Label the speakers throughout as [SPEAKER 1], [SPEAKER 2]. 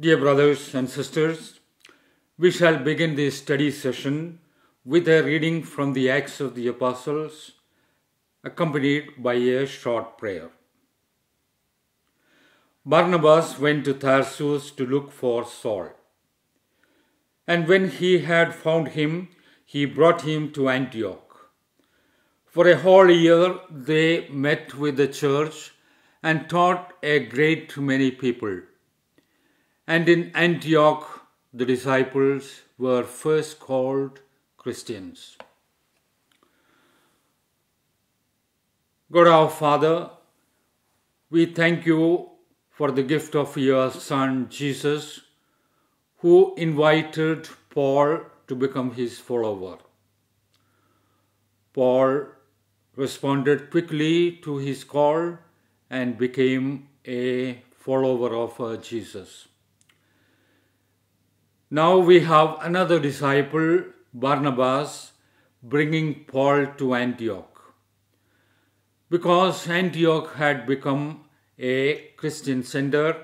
[SPEAKER 1] Dear brothers and sisters, we shall begin this study session with a reading from the Acts of the Apostles, accompanied by a short prayer. Barnabas went to Tarsus to look for Saul. And when he had found him, he brought him to Antioch. For a whole year they met with the church and taught a great many people and in Antioch, the disciples were first called Christians. God our Father, we thank you for the gift of your Son Jesus, who invited Paul to become his follower. Paul responded quickly to his call and became a follower of uh, Jesus. Now we have another disciple, Barnabas, bringing Paul to Antioch. Because Antioch had become a Christian center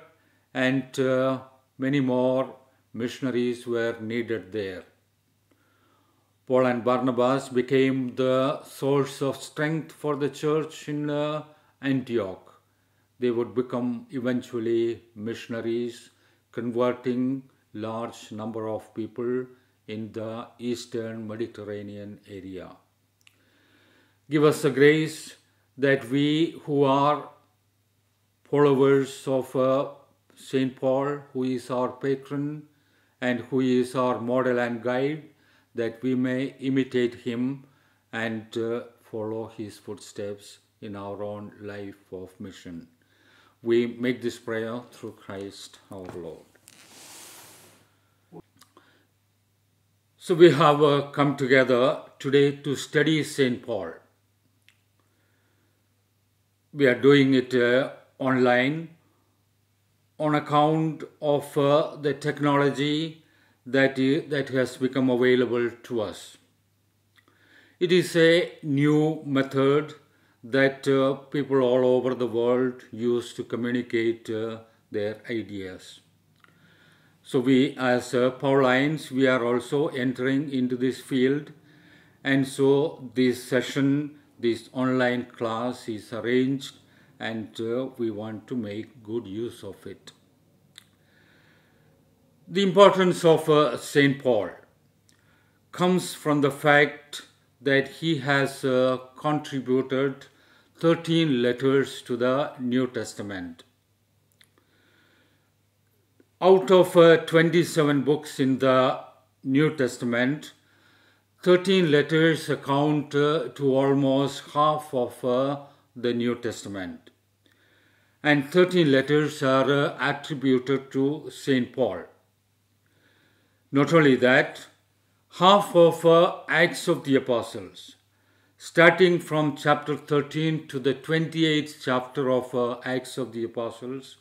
[SPEAKER 1] and uh, many more missionaries were needed there. Paul and Barnabas became the source of strength for the church in uh, Antioch. They would become eventually missionaries, converting large number of people in the eastern Mediterranean area. Give us the grace that we who are followers of uh, St. Paul, who is our patron and who is our model and guide, that we may imitate him and uh, follow his footsteps in our own life of mission. We make this prayer through Christ our Lord. So we have uh, come together today to study St. Paul. We are doing it uh, online on account of uh, the technology that, that has become available to us. It is a new method that uh, people all over the world use to communicate uh, their ideas. So we as uh, power lines, we are also entering into this field. And so this session, this online class is arranged and uh, we want to make good use of it. The importance of uh, St. Paul comes from the fact that he has uh, contributed 13 letters to the New Testament out of uh, 27 books in the New Testament, 13 letters account uh, to almost half of uh, the New Testament. And 13 letters are uh, attributed to St. Paul. Not only that, half of uh, Acts of the Apostles, starting from chapter 13 to the 28th chapter of uh, Acts of the Apostles,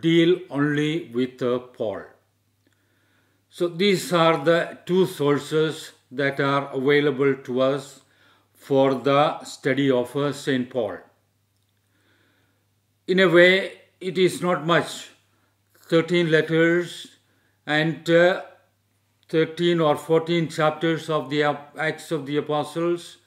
[SPEAKER 1] deal only with uh, Paul. So these are the two sources that are available to us for the study of uh, St. Paul. In a way, it is not much 13 letters and uh, 13 or 14 chapters of the Acts of the Apostles,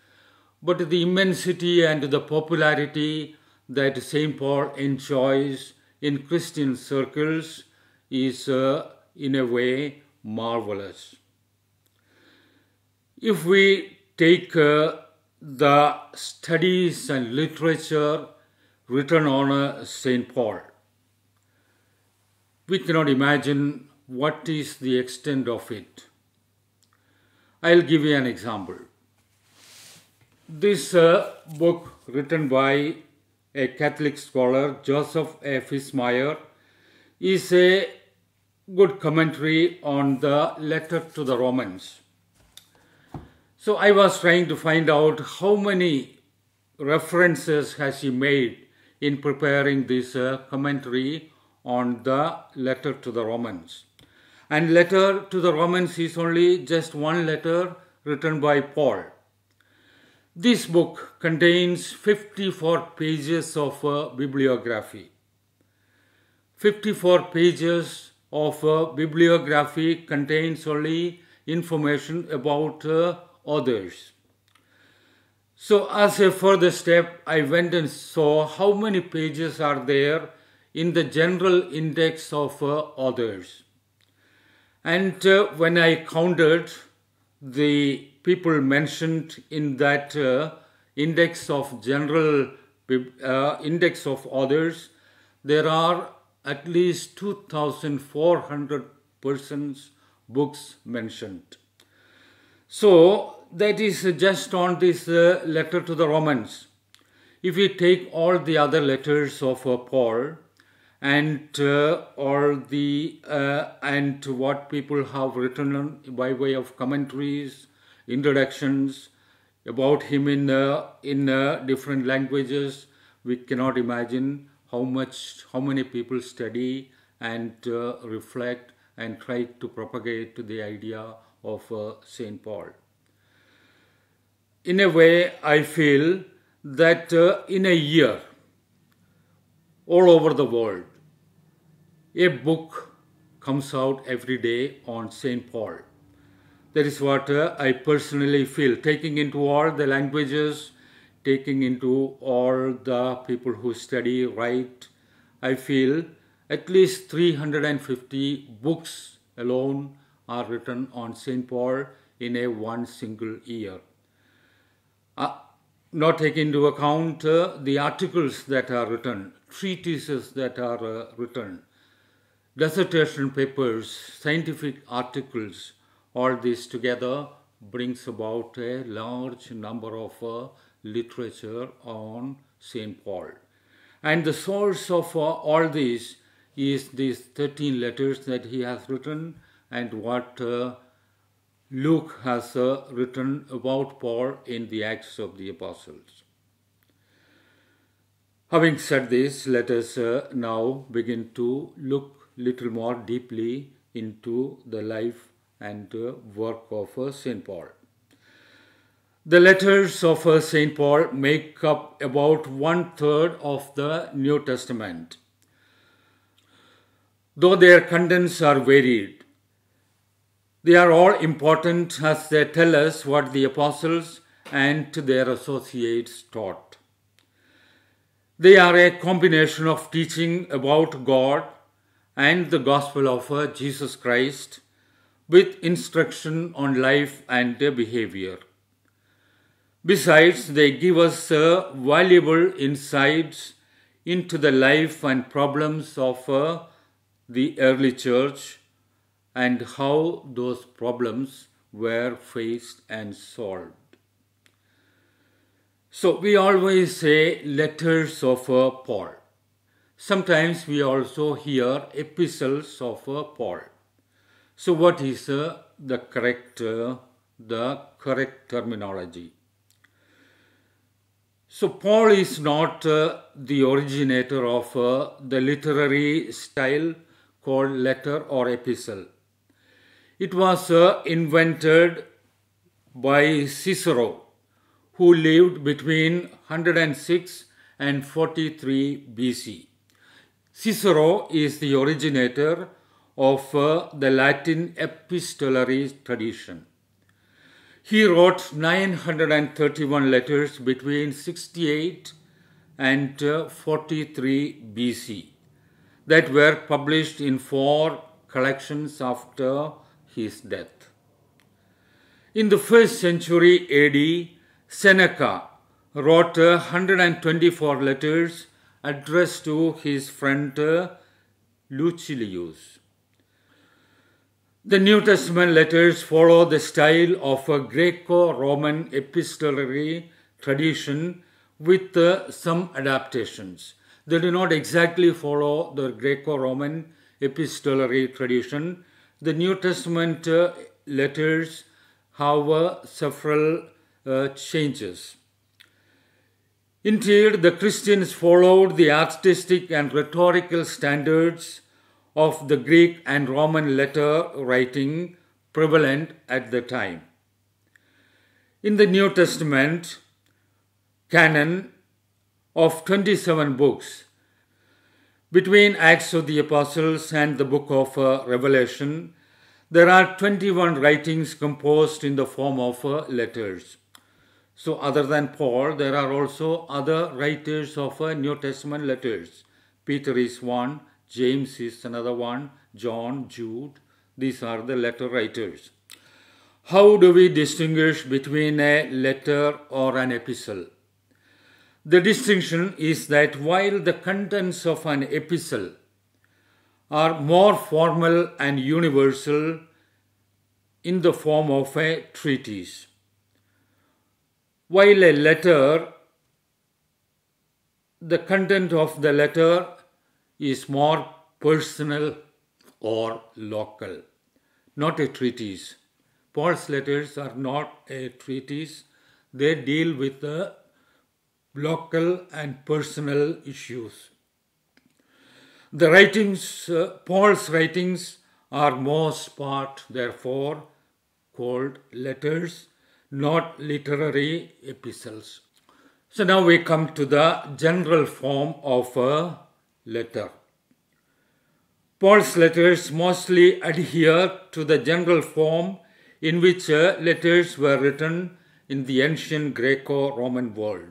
[SPEAKER 1] but the immensity and the popularity that St. Paul enjoys in Christian circles is, uh, in a way, marvelous. If we take uh, the studies and literature written on uh, St. Paul, we cannot imagine what is the extent of it. I'll give you an example. This uh, book written by a Catholic scholar, Joseph A. Fitzmyer, is a good commentary on the letter to the Romans. So I was trying to find out how many references has he made in preparing this uh, commentary on the letter to the Romans. And letter to the Romans is only just one letter written by Paul. This book contains 54 pages of uh, bibliography. 54 pages of uh, bibliography contains only information about uh, others. So as a further step, I went and saw how many pages are there in the general index of uh, others. And uh, when I counted the people mentioned in that uh, index of general uh, index of authors, there are at least 2,400 persons' books mentioned. So that is just on this uh, letter to the Romans. If we take all the other letters of uh, Paul and uh, all the uh, and what people have written on, by way of commentaries introductions about him in uh, in uh, different languages we cannot imagine how much how many people study and uh, reflect and try to propagate the idea of uh, saint paul in a way i feel that uh, in a year all over the world a book comes out every day on saint paul that is what uh, I personally feel. Taking into all the languages, taking into all the people who study, write, I feel at least 350 books alone are written on St. Paul in a one single year. Uh, not taking into account uh, the articles that are written, treatises that are uh, written, dissertation papers, scientific articles, all this together brings about a large number of uh, literature on St. Paul. And the source of uh, all this is these 13 letters that he has written and what uh, Luke has uh, written about Paul in the Acts of the Apostles. Having said this, let us uh, now begin to look little more deeply into the life and work of uh, St. Paul. The letters of uh, St. Paul make up about one third of the New Testament. Though their contents are varied, they are all important as they tell us what the apostles and their associates taught. They are a combination of teaching about God and the gospel of uh, Jesus Christ with instruction on life and behavior. Besides, they give us valuable insights into the life and problems of uh, the early church and how those problems were faced and solved. So, we always say letters of uh, Paul. Sometimes we also hear epistles of uh, Paul. So what is the correct the correct terminology? So Paul is not uh, the originator of uh, the literary style called letter or epistle. It was uh, invented by Cicero, who lived between 106 and 43 BC. Cicero is the originator of the Latin epistolary tradition. He wrote 931 letters between 68 and uh, 43 BC that were published in four collections after his death. In the first century AD, Seneca wrote uh, 124 letters addressed to his friend uh, Lucilius. The New Testament letters follow the style of a Greco Roman epistolary tradition with uh, some adaptations. They do not exactly follow the Greco Roman epistolary tradition. The New Testament uh, letters, however, uh, several uh, changes. Indeed, the Christians followed the artistic and rhetorical standards of the Greek and Roman letter writing prevalent at the time. In the New Testament canon of 27 books, between Acts of the Apostles and the book of uh, Revelation, there are 21 writings composed in the form of uh, letters. So, other than Paul, there are also other writers of uh, New Testament letters. Peter is one, James is another one, John, Jude. These are the letter writers. How do we distinguish between a letter or an epistle? The distinction is that while the contents of an epistle are more formal and universal in the form of a treatise, while a letter, the content of the letter is more personal or local, not a treatise. Paul's letters are not a treatise, they deal with the local and personal issues. The writings, uh, Paul's writings, are most part, therefore, called letters, not literary epistles. So now we come to the general form of a uh, letter. Paul's letters mostly adhere to the general form in which uh, letters were written in the ancient Greco Roman world.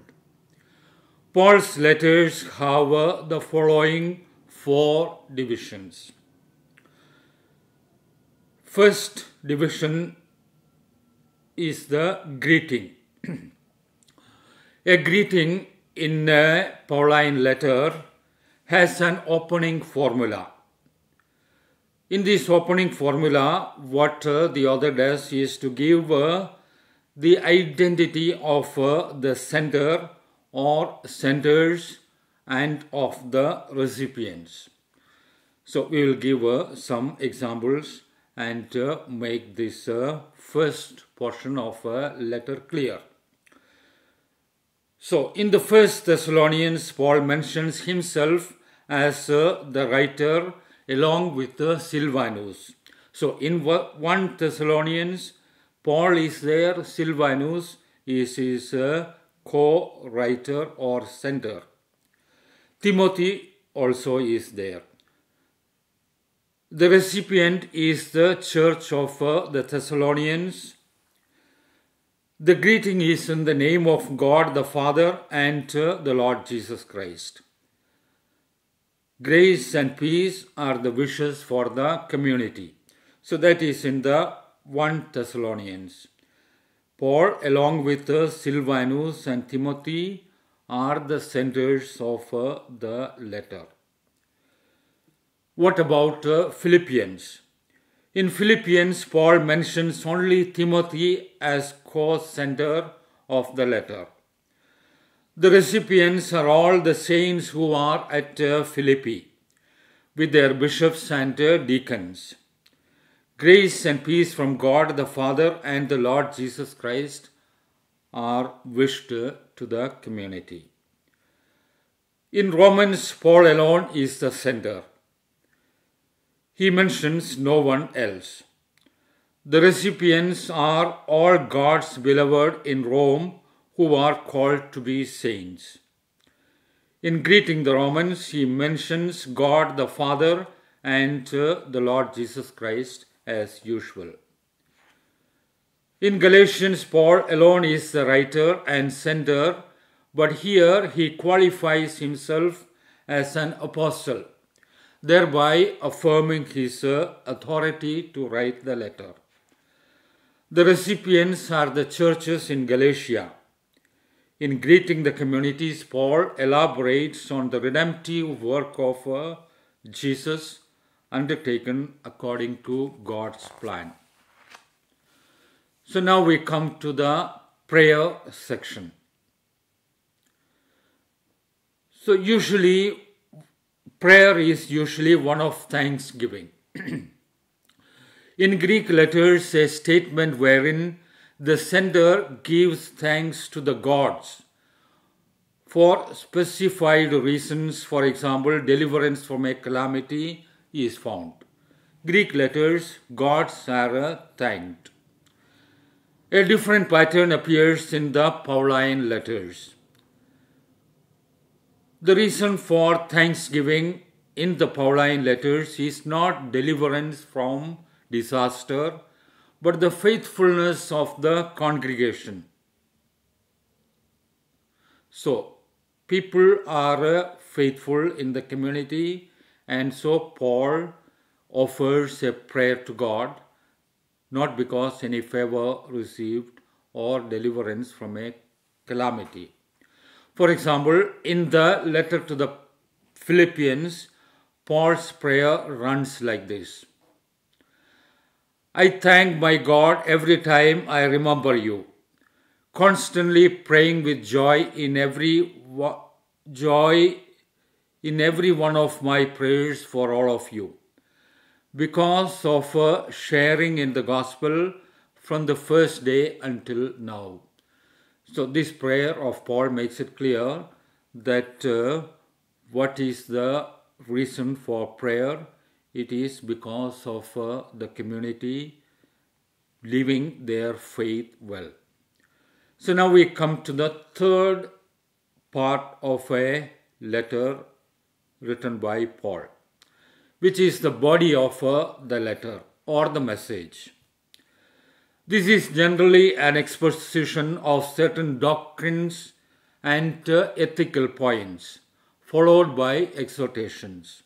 [SPEAKER 1] Paul's letters have uh, the following four divisions. First division is the greeting. a greeting in a Pauline letter has an opening formula. In this opening formula, what uh, the author does is to give uh, the identity of uh, the center or centers and of the recipients. So we will give uh, some examples and uh, make this uh, first portion of a letter clear. So in the first Thessalonians, Paul mentions himself as uh, the writer along with uh, Silvanus. So in 1 Thessalonians, Paul is there, Silvanus is his uh, co-writer or sender. Timothy also is there. The recipient is the church of uh, the Thessalonians. The greeting is in the name of God the Father and uh, the Lord Jesus Christ. Grace and peace are the wishes for the community. So that is in the 1 Thessalonians. Paul, along with uh, Silvanus and Timothy, are the centers of uh, the letter. What about uh, Philippians? In Philippians, Paul mentions only Timothy as co center of the letter. The recipients are all the saints who are at uh, Philippi, with their bishops and uh, deacons. Grace and peace from God the Father and the Lord Jesus Christ are wished uh, to the community. In Romans, Paul alone is the sender. He mentions no one else. The recipients are all God's beloved in Rome who are called to be saints. In greeting the Romans, he mentions God the Father and uh, the Lord Jesus Christ as usual. In Galatians, Paul alone is the writer and sender, but here he qualifies himself as an apostle, thereby affirming his uh, authority to write the letter. The recipients are the churches in Galatia in greeting the communities, Paul elaborates on the redemptive work of uh, Jesus undertaken according to God's plan. So now we come to the prayer section. So usually prayer is usually one of thanksgiving. in Greek letters, a statement wherein the sender gives thanks to the gods for specified reasons, for example, deliverance from a calamity is found. Greek letters, gods are thanked. A different pattern appears in the Pauline letters. The reason for thanksgiving in the Pauline letters is not deliverance from disaster but the faithfulness of the congregation. So, people are uh, faithful in the community, and so Paul offers a prayer to God, not because any favor received or deliverance from a calamity. For example, in the letter to the Philippians, Paul's prayer runs like this I thank my God every time I remember you, constantly praying with joy in every joy in every one of my prayers for all of you. Because of uh, sharing in the gospel from the first day until now. So, this prayer of Paul makes it clear that uh, what is the reason for prayer it is because of uh, the community living their faith well. So now we come to the third part of a letter written by Paul, which is the body of uh, the letter or the message. This is generally an exposition of certain doctrines and uh, ethical points, followed by exhortations.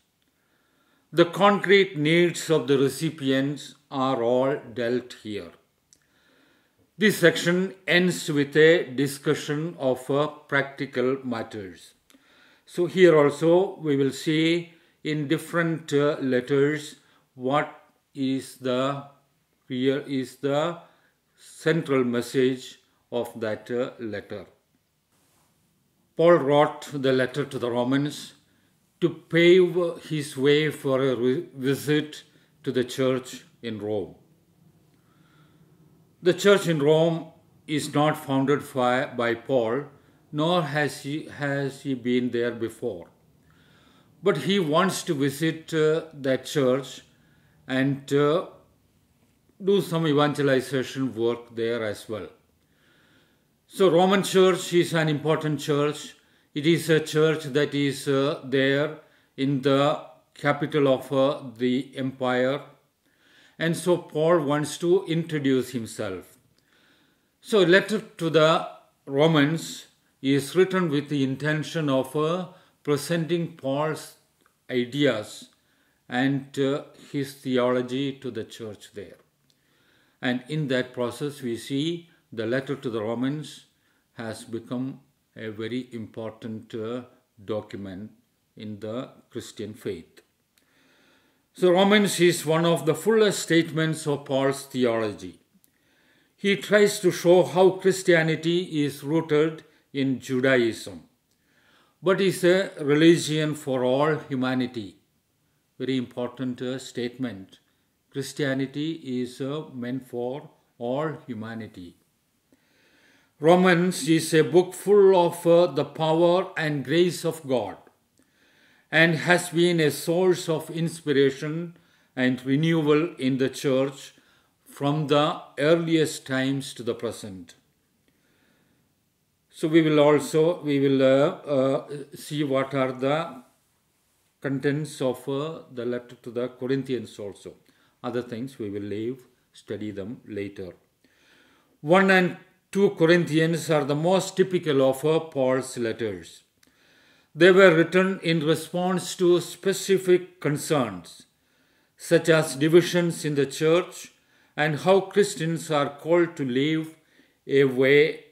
[SPEAKER 1] The concrete needs of the recipients are all dealt here. This section ends with a discussion of uh, practical matters. So, here also we will see in different uh, letters what is the here is the central message of that uh, letter. Paul wrote the letter to the Romans to pave his way for a visit to the church in Rome. The church in Rome is not founded by Paul, nor has he, has he been there before. But he wants to visit uh, that church and uh, do some evangelization work there as well. So Roman church is an important church it is a church that is uh, there in the capital of uh, the empire. And so Paul wants to introduce himself. So letter to the Romans is written with the intention of uh, presenting Paul's ideas and uh, his theology to the church there. And in that process we see the letter to the Romans has become a very important uh, document in the Christian faith. So, Romans is one of the fullest statements of Paul's theology. He tries to show how Christianity is rooted in Judaism, but is a religion for all humanity. Very important uh, statement. Christianity is uh, meant for all humanity. Romans is a book full of uh, the power and grace of God and has been a source of inspiration and renewal in the church from the earliest times to the present. So we will also we will uh, uh, see what are the contents of uh, the letter to the Corinthians also. Other things we will leave study them later. 1 and 2 Corinthians are the most typical of uh, Paul's letters. They were written in response to specific concerns, such as divisions in the church and how Christians are called to live a way,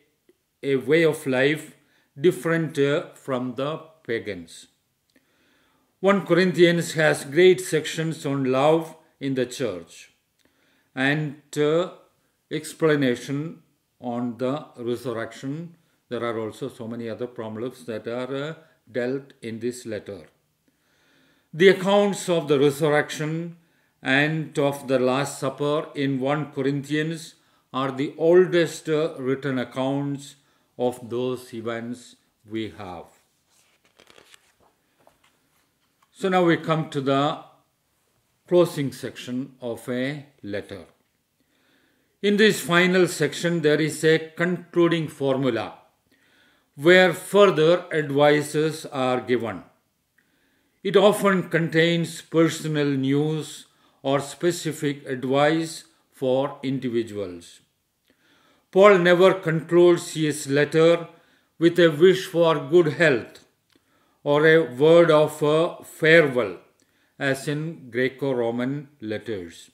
[SPEAKER 1] a way of life different uh, from the pagans. 1 Corinthians has great sections on love in the church and uh, explanation on the resurrection. There are also so many other problems that are uh, dealt in this letter. The accounts of the resurrection and of the Last Supper in 1 Corinthians are the oldest uh, written accounts of those events we have. So now we come to the closing section of a letter. In this final section, there is a concluding formula where further advices are given. It often contains personal news or specific advice for individuals. Paul never concludes his letter with a wish for good health or a word of a farewell, as in Greco Roman letters.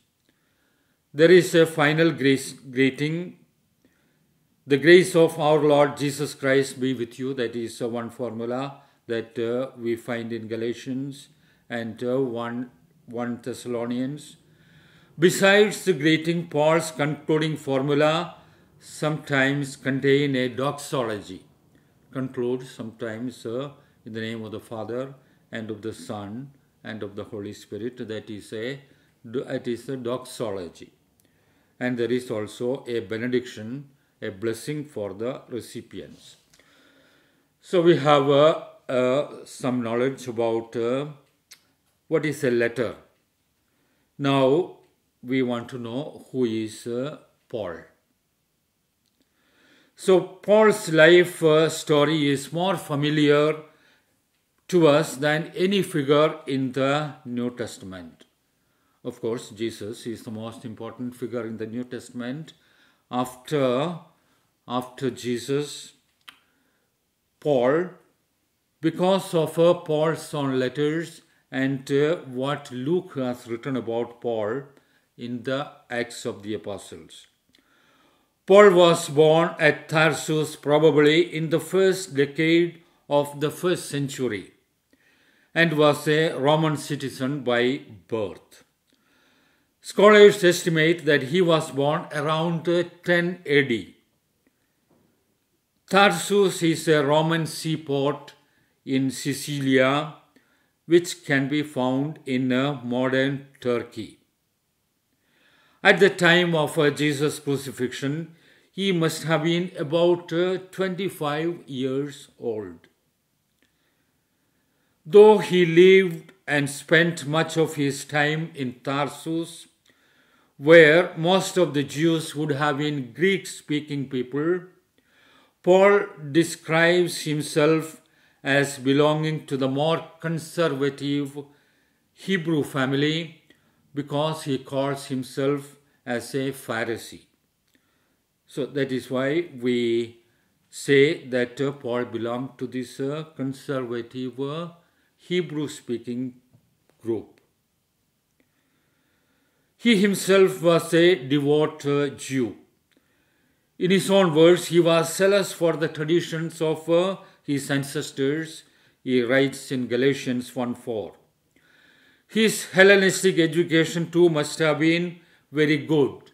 [SPEAKER 1] There is a final grace greeting. The grace of our Lord Jesus Christ be with you. That is uh, one formula that uh, we find in Galatians and uh, 1, 1 Thessalonians. Besides the greeting, Paul's concluding formula sometimes contain a doxology. Concludes sometimes uh, in the name of the Father and of the Son and of the Holy Spirit. That is a that is a doxology and there is also a benediction, a blessing for the recipients. So we have uh, uh, some knowledge about uh, what is a letter. Now we want to know who is uh, Paul. So Paul's life uh, story is more familiar to us than any figure in the New Testament. Of course, Jesus is the most important figure in the New Testament. After, after Jesus, Paul, because of uh, Paul's own letters and uh, what Luke has written about Paul in the Acts of the Apostles. Paul was born at Tarsus, probably in the first decade of the first century, and was a Roman citizen by birth. Scholars estimate that he was born around uh, 10 AD. Tarsus is a Roman seaport in Sicilia, which can be found in uh, modern Turkey. At the time of uh, Jesus' crucifixion, he must have been about 25 years old. Though he lived and spent much of his time in Tarsus, where most of the Jews would have been Greek speaking people, Paul describes himself as belonging to the more conservative Hebrew family because he calls himself as a Pharisee. So that is why we say that uh, Paul belonged to this uh, conservative uh, Hebrew speaking group. He himself was a devout Jew. In his own words, he was zealous for the traditions of uh, his ancestors, he writes in Galatians 1 4. His Hellenistic education too must have been very good,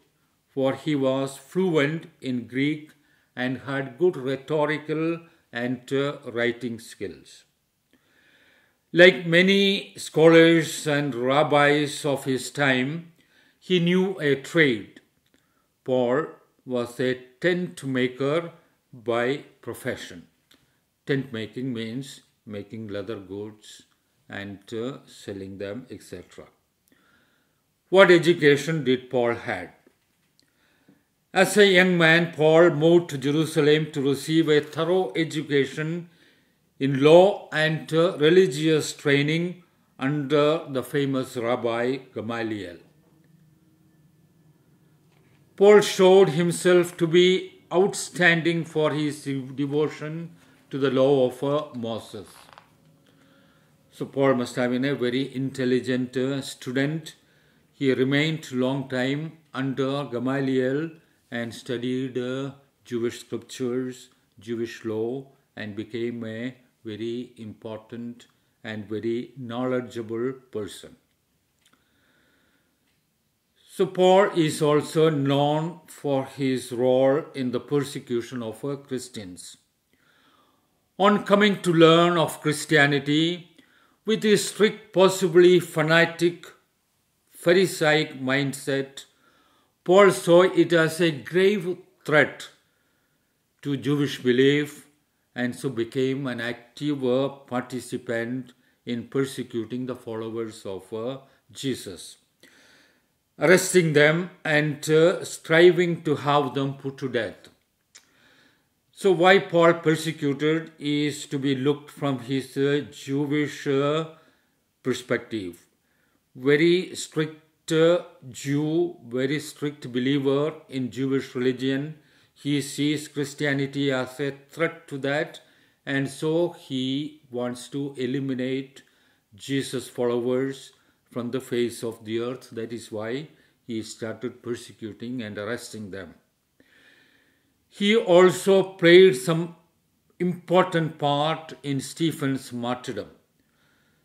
[SPEAKER 1] for he was fluent in Greek and had good rhetorical and uh, writing skills. Like many scholars and rabbis of his time, he knew a trade. Paul was a tent maker by profession. Tent making means making leather goods and uh, selling them, etc. What education did Paul had? As a young man, Paul moved to Jerusalem to receive a thorough education in law and uh, religious training under the famous Rabbi Gamaliel. Paul showed himself to be outstanding for his devotion to the law of uh, Moses. So Paul must have been a very intelligent uh, student. He remained long time under Gamaliel and studied the uh, Jewish scriptures, Jewish law, and became a very important and very knowledgeable person. So Paul is also known for his role in the persecution of uh, Christians. On coming to learn of Christianity, with his strict, possibly fanatic, Pharisaic mindset, Paul saw it as a grave threat to Jewish belief and so became an active uh, participant in persecuting the followers of uh, Jesus arresting them and uh, striving to have them put to death. So, why Paul persecuted is to be looked from his uh, Jewish uh, perspective. Very strict uh, Jew, very strict believer in Jewish religion. He sees Christianity as a threat to that, and so he wants to eliminate Jesus' followers from the face of the earth. That is why he started persecuting and arresting them. He also played some important part in Stephen's martyrdom.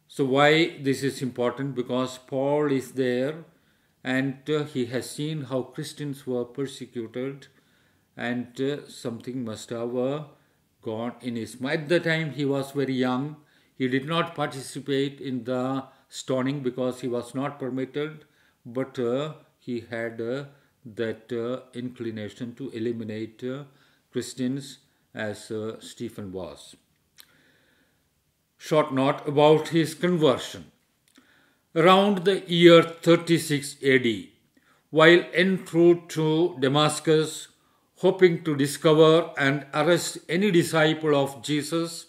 [SPEAKER 1] So, why this is important? Because Paul is there and uh, he has seen how Christians were persecuted, and uh, something must have uh, gone in his mind. At the time, he was very young. He did not participate in the stoning because he was not permitted, but uh, he had uh, that uh, inclination to eliminate uh, Christians as uh, Stephen was. Short note about his conversion. Around the year 36 AD, while en route to Damascus, hoping to discover and arrest any disciple of Jesus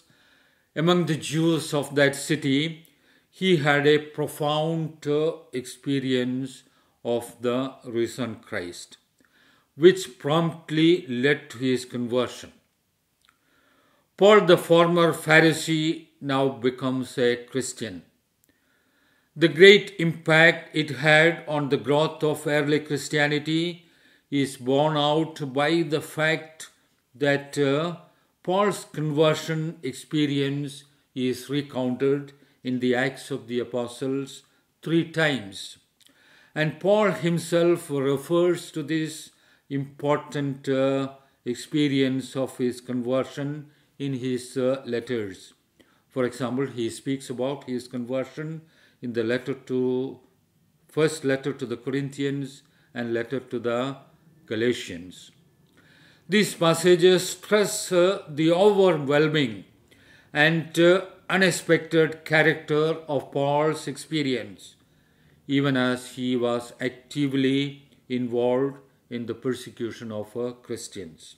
[SPEAKER 1] among the Jews of that city, he had a profound experience of the risen Christ, which promptly led to his conversion. Paul, the former Pharisee, now becomes a Christian. The great impact it had on the growth of early Christianity is borne out by the fact that uh, Paul's conversion experience is recounted in the Acts of the Apostles three times. And Paul himself refers to this important uh, experience of his conversion in his uh, letters. For example, he speaks about his conversion in the letter to first letter to the Corinthians and letter to the Galatians. These passages stress uh, the overwhelming and uh, unexpected character of Paul's experience, even as he was actively involved in the persecution of uh, Christians.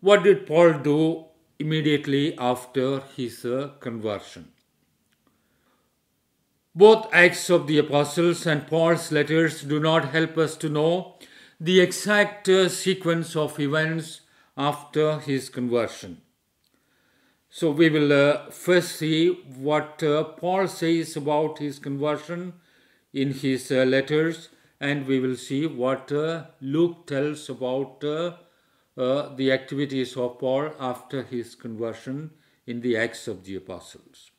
[SPEAKER 1] What did Paul do immediately after his uh, conversion? Both Acts of the Apostles and Paul's letters do not help us to know the exact uh, sequence of events after his conversion. So we will uh, first see what uh, Paul says about his conversion in his uh, letters and we will see what uh, Luke tells about uh, uh, the activities of Paul after his conversion in the Acts of the Apostles.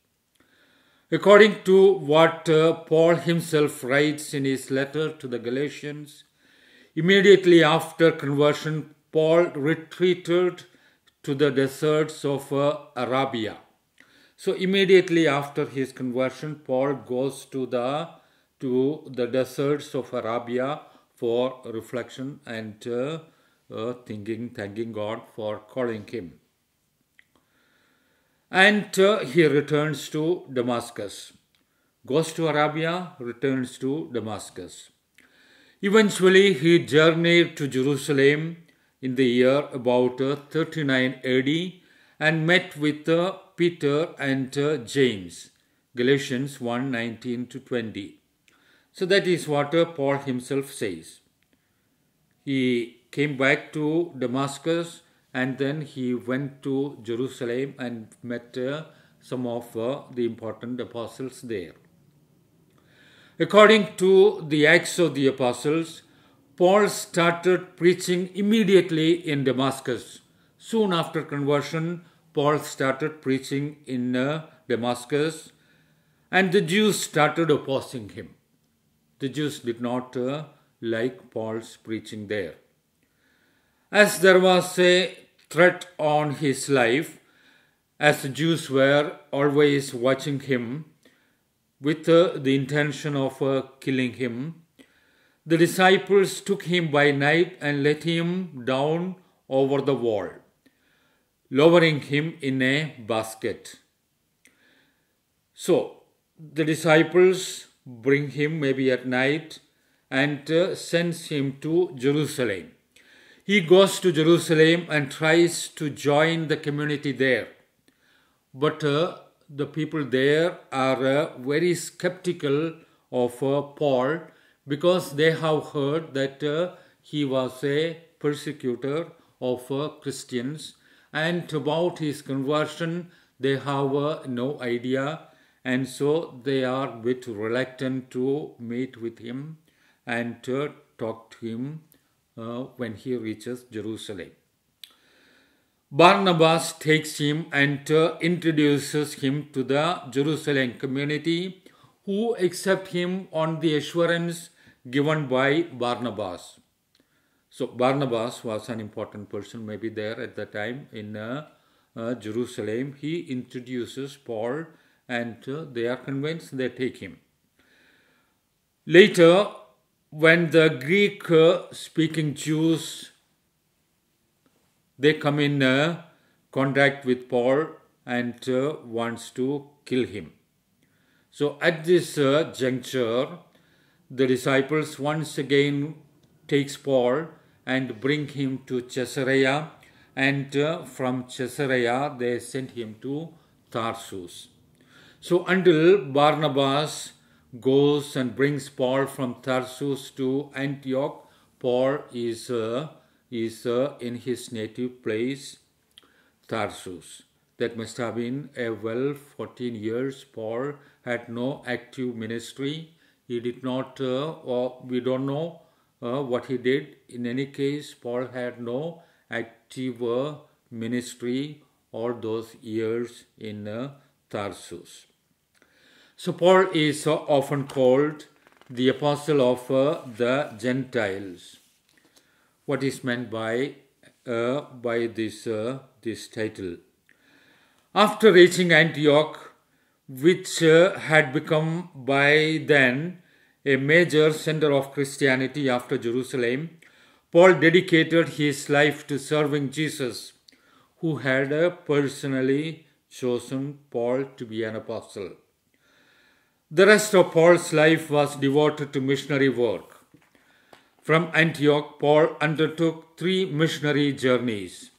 [SPEAKER 1] According to what Paul himself writes in his letter to the Galatians, immediately after conversion, Paul retreated to the deserts of uh, Arabia. So immediately after his conversion, Paul goes to the to the deserts of Arabia for reflection and uh, uh, thinking, thanking God for calling him. And uh, he returns to Damascus, goes to Arabia, returns to Damascus. Eventually, he journeyed to Jerusalem in the year about uh, 39 AD and met with uh, Peter and uh, James. Galatians 1 19 to 20. So that is what Paul himself says. He came back to Damascus and then he went to Jerusalem and met some of the important apostles there. According to the Acts of the Apostles, Paul started preaching immediately in Damascus. Soon after conversion, Paul started preaching in uh, Damascus, and the Jews started opposing him. The Jews did not uh, like Paul's preaching there. As there was a threat on his life, as the Jews were always watching him with uh, the intention of uh, killing him, the disciples took him by night and let him down over the wall, lowering him in a basket. So, the disciples bring him maybe at night and uh, sends him to Jerusalem. He goes to Jerusalem and tries to join the community there. But uh, the people there are uh, very skeptical of uh, Paul because they have heard that uh, he was a persecutor of uh, Christians and about his conversion they have uh, no idea and so they are a bit reluctant to meet with him and uh, talk to him uh, when he reaches Jerusalem. Barnabas takes him and uh, introduces him to the Jerusalem community who accept him on the assurance given by Barnabas. So Barnabas was an important person, maybe there at the time in uh, uh, Jerusalem. He introduces Paul, and uh, they are convinced they take him. Later, when the Greek-speaking uh, Jews they come in uh, contact with Paul and uh, wants to kill him. So at this juncture, the disciples once again takes Paul and bring him to Caesarea and uh, from Caesarea they sent him to Tarsus. So until Barnabas goes and brings Paul from Tarsus to Antioch, Paul is, uh, is uh, in his native place, Tarsus. That must have been a well 14 years. Paul had no active ministry he did not, uh, or we don't know uh, what he did. In any case, Paul had no active uh, ministry all those years in Tarsus. So Paul is often called the apostle of the Gentiles. What is meant by uh, by this uh, this title? After reaching Antioch, which uh, had become by then a major center of Christianity after Jerusalem, Paul dedicated his life to serving Jesus, who had uh, personally chosen Paul to be an apostle. The rest of Paul's life was devoted to missionary work. From Antioch, Paul undertook three missionary journeys.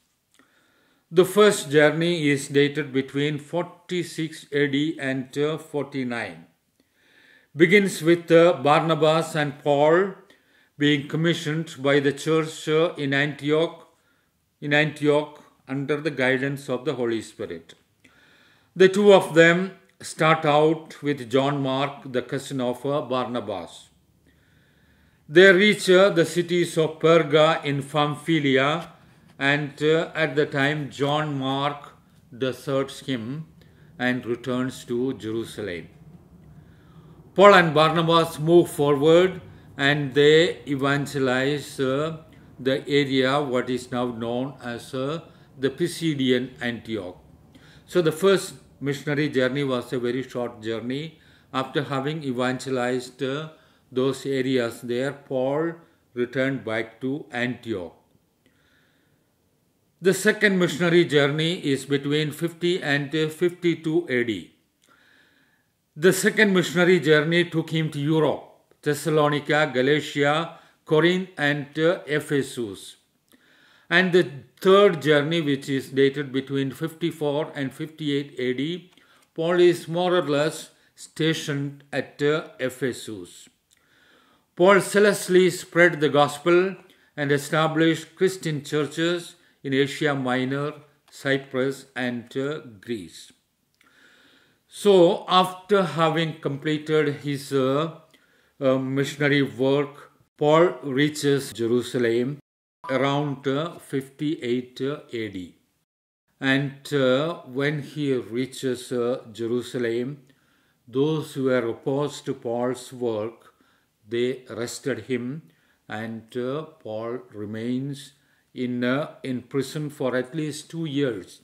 [SPEAKER 1] The first journey is dated between 46 AD and 49. Begins with Barnabas and Paul being commissioned by the church in Antioch in Antioch under the guidance of the Holy Spirit. The two of them start out with John Mark, the cousin of uh, Barnabas. They reach uh, the cities of Perga in Pamphylia and uh, at the time, John Mark deserts him and returns to Jerusalem. Paul and Barnabas move forward and they evangelize uh, the area what is now known as uh, the Pisidian Antioch. So the first missionary journey was a very short journey. After having evangelized uh, those areas there, Paul returned back to Antioch. The second missionary journey is between 50 and 52 AD. The second missionary journey took him to Europe, Thessalonica, Galatia, Corinth, and uh, Ephesus. And the third journey, which is dated between 54 and 58 AD, Paul is more or less stationed at uh, Ephesus. Paul zealously spread the gospel and established Christian churches in Asia Minor, Cyprus, and uh, Greece. So, after having completed his uh, uh, missionary work, Paul reaches Jerusalem around uh, 58 uh, AD. And uh, when he reaches Jerusalem, those who were opposed to Paul's work, they arrested him, and Paul remains in, uh, in prison for at least two years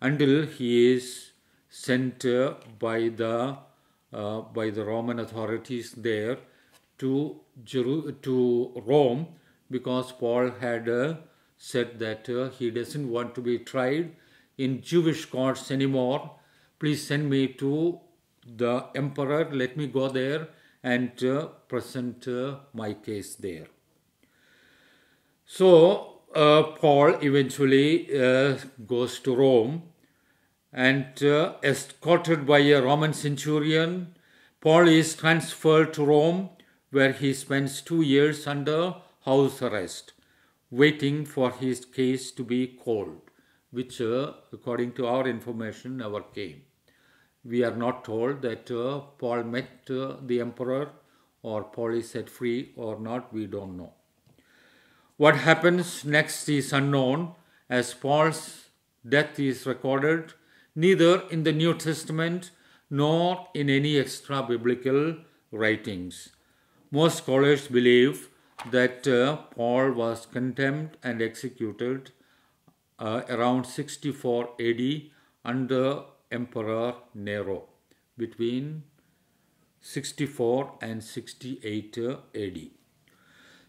[SPEAKER 1] until he is sent uh, by, the, uh, by the Roman authorities there to, Jeru- to Rome because Paul had uh, said that uh, he doesn't want to be tried in Jewish courts anymore. Please send me to the emperor, let me go there and uh, present my case there. So Paul eventually uh, goes to Rome and uh, escorted by a Roman centurion. Paul is transferred to Rome where he spends two years under house arrest, waiting for his case to be called, which, uh, according to our information, never came. We are not told that uh, Paul met uh, the emperor or Paul is set free or not, we don't know. What happens next is unknown, as Paul's death is recorded neither in the New Testament nor in any extra biblical writings. Most scholars believe that uh, Paul was condemned and executed uh, around 64 AD under Emperor Nero between 64 and 68 AD.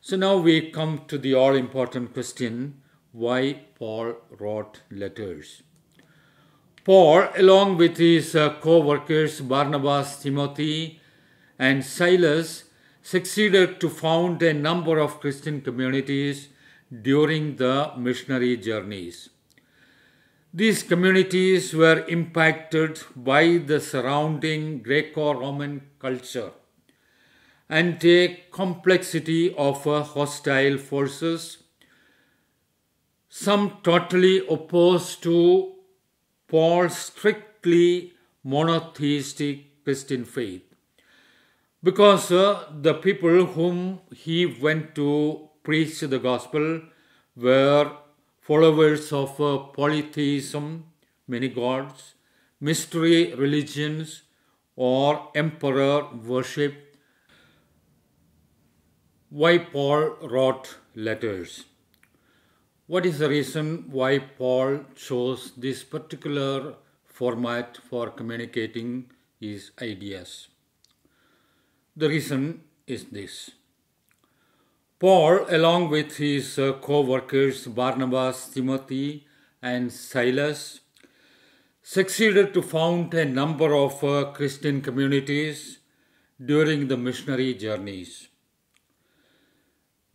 [SPEAKER 1] So now we come to the all important question why Paul wrote letters. Paul, along with his uh, co workers Barnabas, Timothy, and Silas, succeeded to found a number of Christian communities during the missionary journeys. These communities were impacted by the surrounding Greco Roman culture and take complexity of uh, hostile forces, some totally opposed to Paul's strictly monotheistic Christian faith, because uh, the people whom he went to preach the gospel were followers of uh, polytheism, many gods, mystery religions, or emperor worship why Paul wrote letters. What is the reason why Paul chose this particular format for communicating his ideas? The reason is this. Paul, along with his uh, co workers Barnabas, Timothy, and Silas, succeeded to found a number of uh, Christian communities during the missionary journeys.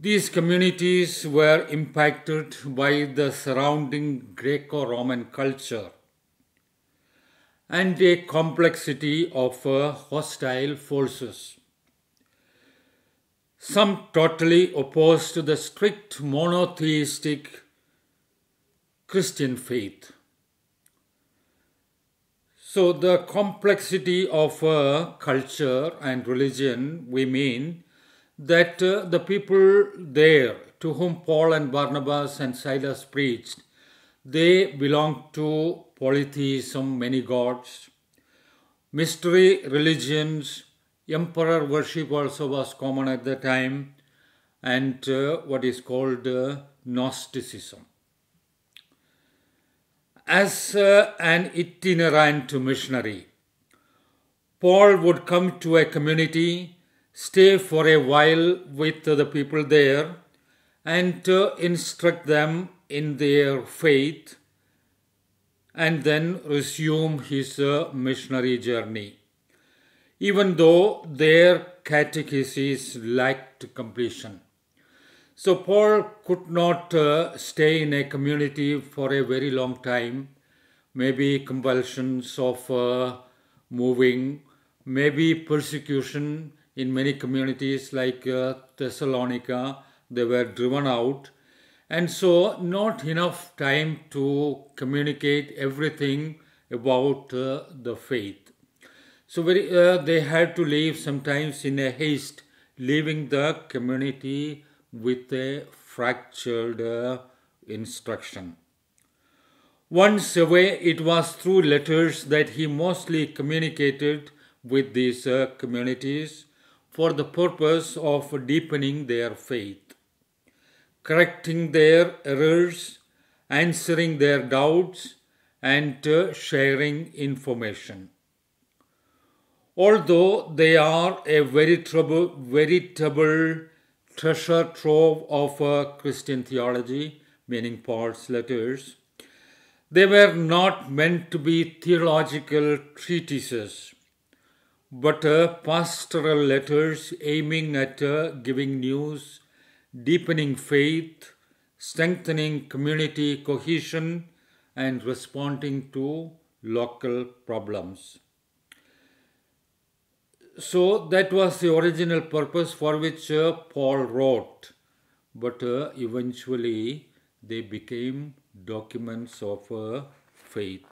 [SPEAKER 1] These communities were impacted by the surrounding Greco Roman culture and a complexity of uh, hostile forces. Some totally opposed to the strict monotheistic Christian faith. So, the complexity of uh, culture and religion, we mean that uh, the people there to whom Paul and Barnabas and Silas preached, they belonged to polytheism, many gods, mystery religions, emperor worship also was common at the time, and uh, what is called uh, Gnosticism. As uh, an itinerant missionary, Paul would come to a community stay for a while with the people there and instruct them in their faith and then resume his uh, missionary journey. Even though their catechesis lacked completion. So Paul could not uh, stay in a community for a very long time, maybe compulsions of uh, moving, maybe persecution, in many communities like uh, Thessalonica, they were driven out. And so, not enough time to communicate everything about uh, the faith. So, very, uh, they had to leave sometimes in a haste, leaving the community with a fractured uh, instruction. Once away, it was through letters that he mostly communicated with these uh, communities for the purpose of deepening their faith, correcting their errors, answering their doubts, and uh, sharing information. Although they are a veritable, veritable treasure trove of uh, Christian theology, meaning Paul's letters, they were not meant to be theological treatises but uh, pastoral letters aiming at uh, giving news, deepening faith, strengthening community cohesion, and responding to local problems. So that was the original purpose for which uh, Paul wrote, but uh, eventually they became documents of uh, faith.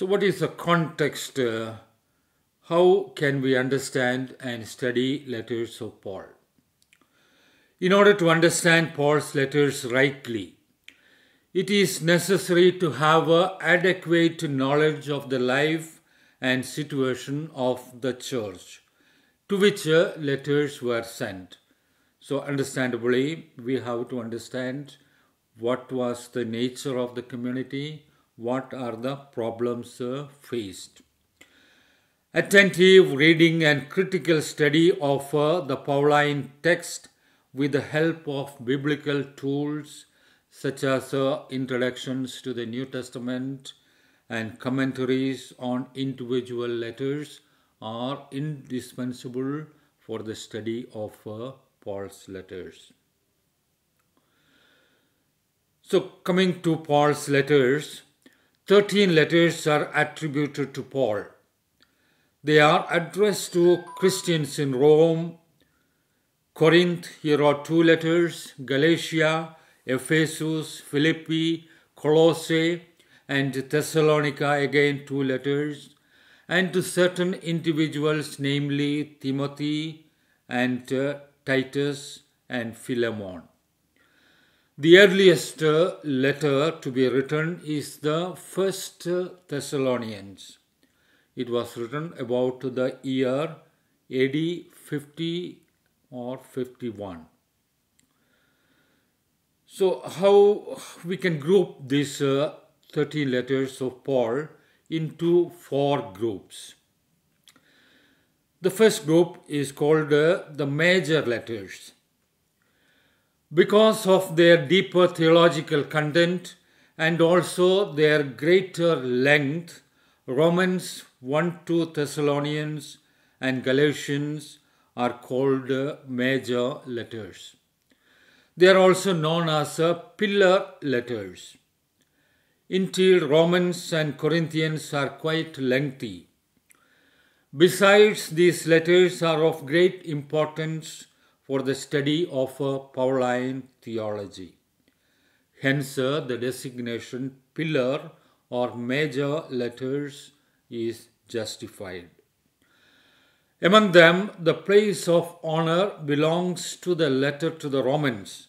[SPEAKER 1] So, what is the context? Uh, how can we understand and study letters of Paul? In order to understand Paul's letters rightly, it is necessary to have an adequate knowledge of the life and situation of the church to which uh, letters were sent. So, understandably, we have to understand what was the nature of the community, what are the problems uh, faced. Attentive reading and critical study of the Pauline text with the help of biblical tools such as uh, introductions to the New Testament and commentaries on individual letters are indispensable for the study of uh, Paul's letters. So, coming to Paul's letters, 13 letters are attributed to Paul. They are addressed to Christians in Rome. Corinth, he wrote two letters Galatia, Ephesus, Philippi, Colossae, and Thessalonica, again two letters, and to certain individuals, namely Timothy and uh, Titus and Philemon. The earliest uh, letter to be written is the First uh, Thessalonians. It was written about the year AD 50 or 51. So, how we can group these uh, 13 letters of Paul into four groups. The first group is called uh, the major letters because of their deeper theological content and also their greater length, Romans 1 to Thessalonians and Galatians are called major letters. They are also known as pillar letters. Until Romans and Corinthians are quite lengthy. Besides, these letters are of great importance for the study of uh, Pauline theology. Hence, uh, the designation pillar or major letters is justified. Among them, the place of honor belongs to the letter to the Romans,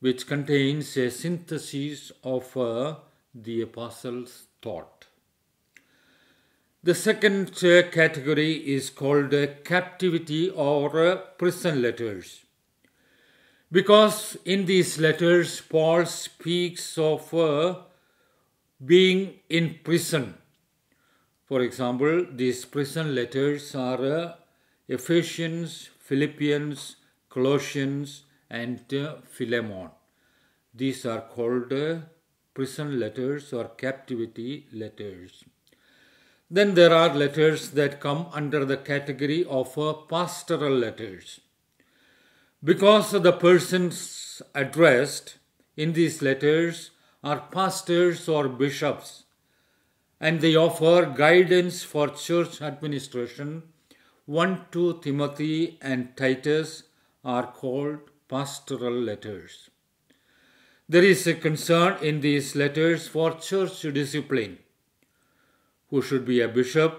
[SPEAKER 1] which contains a synthesis of uh, the apostles' thought. The second uh, category is called captivity or uh, prison letters. Because in these letters, Paul speaks of uh, being in prison. For example, these prison letters are Ephesians, Philippians, Colossians, and Philemon. These are called prison letters or captivity letters. Then there are letters that come under the category of uh, pastoral letters. Because the persons addressed in these letters are pastors or bishops, and they offer guidance for church administration, 1 2 Timothy and Titus are called pastoral letters. There is a concern in these letters for church discipline who should be a bishop,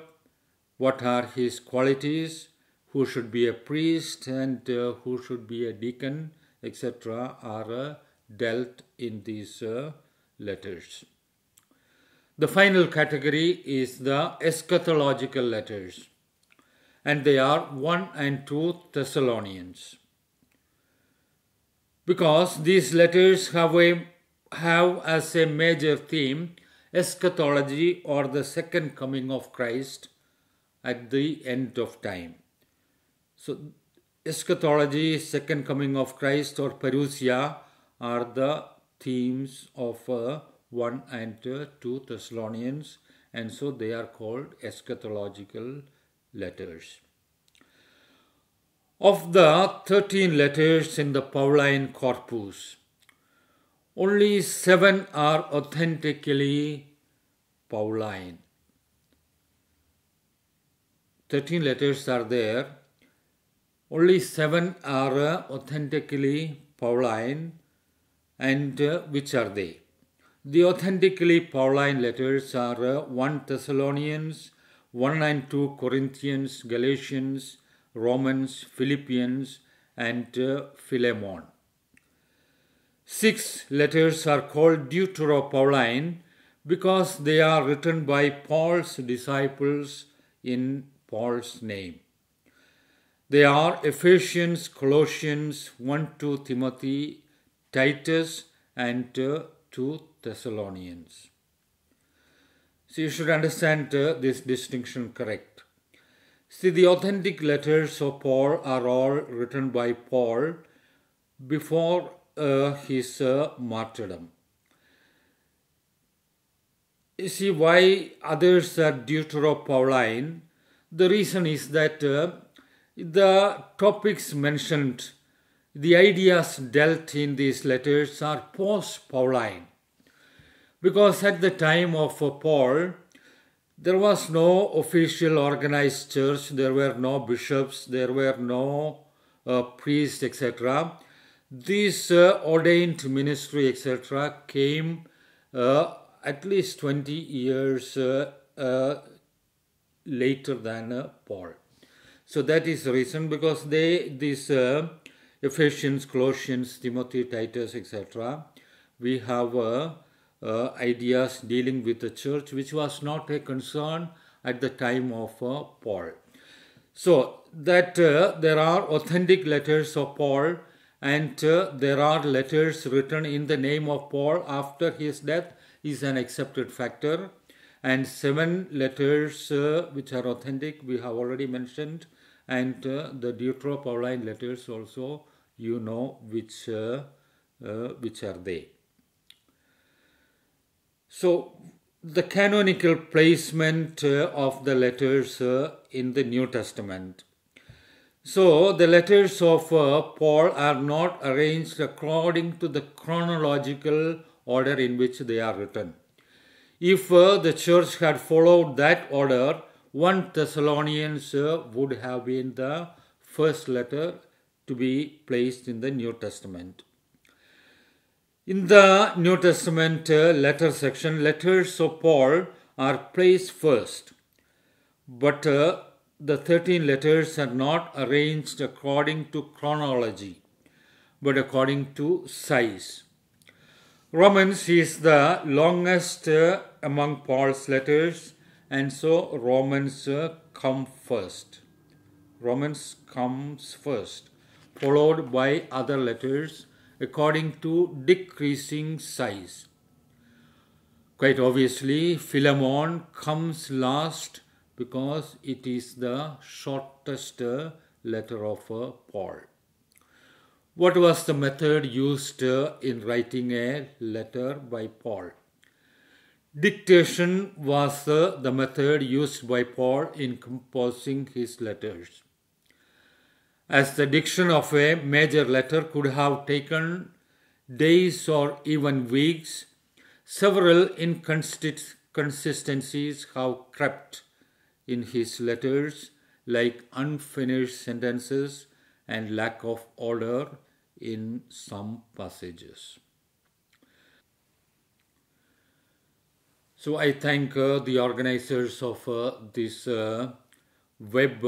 [SPEAKER 1] what are his qualities, who should be a priest, and uh, who should be a deacon, etc., are uh, dealt in these uh, letters. The final category is the eschatological letters, and they are 1 and 2 Thessalonians. Because these letters have, a, have as a major theme eschatology or the second coming of Christ at the end of time. So, eschatology, second coming of Christ, or parousia are the themes of uh, 1 and uh, 2 Thessalonians, and so they are called eschatological letters. Of the 13 letters in the Pauline corpus, only seven are authentically Pauline. Thirteen letters are there. Only seven are authentically Pauline, and uh, which are they? The authentically Pauline letters are uh, 1 Thessalonians, 1 and 2 Corinthians, Galatians, Romans, Philippians, and uh, Philemon. Six letters are called Deuteropauline because they are written by Paul's disciples in Paul's name. They are Ephesians, Colossians, 1 to Timothy, Titus, and uh, 2 Thessalonians. So you should understand uh, this distinction correct. See, the authentic letters of Paul are all written by Paul before his uh, martyrdom. You see why others are Pauline. The reason is that uh, the topics mentioned, the ideas dealt in these letters are post Pauline. Because at the time of uh, Paul, there was no official organized church, there were no bishops, there were no uh, priests, etc. This uh, ordained ministry, etc., came uh, at least 20 years uh, uh, later than uh, Paul. So that is the reason because they, these Ephesians, Colossians, Timothy, Titus, etc., we have ideas dealing with the church, which was not a concern at the time of uh, Paul. So that uh, there are authentic letters of Paul and uh, there are letters written in the name of Paul after his death is an accepted factor. And seven letters uh, which are authentic, we have already mentioned, and uh, the Pauline letters also, you know which, uh, uh, which are they. So, the canonical placement uh, of the letters in the New Testament so the letters of uh, Paul are not arranged according to the chronological order in which they are written. If uh, the church had followed that order, 1 Thessalonians uh, would have been the first letter to be placed in the New Testament. In the New Testament uh, letter section, letters of Paul are placed first, but uh, the 13 letters are not arranged according to chronology, but according to size. Romans is the longest uh, among Paul's letters, and so Romans uh, come first. Romans comes first, followed by other letters according to decreasing size. Quite obviously, Philemon comes last because it is the shortest letter of Paul. What was the method used in writing a letter by Paul? Dictation was the method used by Paul in composing his letters. As the diction of a major letter could have taken days or even weeks, several inconsistencies have crept in his letters like unfinished sentences and lack of order in some passages. So I thank uh, the organizers of uh, this uh, web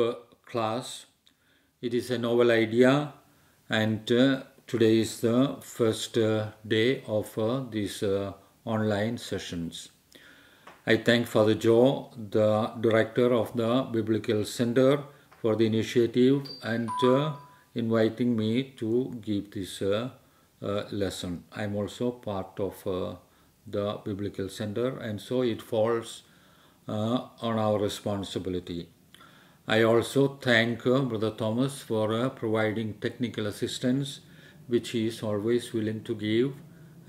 [SPEAKER 1] class. It is a novel idea and uh, today is the first uh, day of uh, these online sessions. I thank Father Joe, the director of the Biblical Center, for the initiative and uh, inviting me to give this uh, uh, lesson. I am also part of uh, the Biblical Center and so it falls uh, on our responsibility. I also thank uh, Brother Thomas for providing technical assistance which he is always willing to give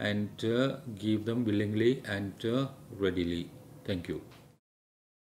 [SPEAKER 1] and give them willingly and readily. Thank you.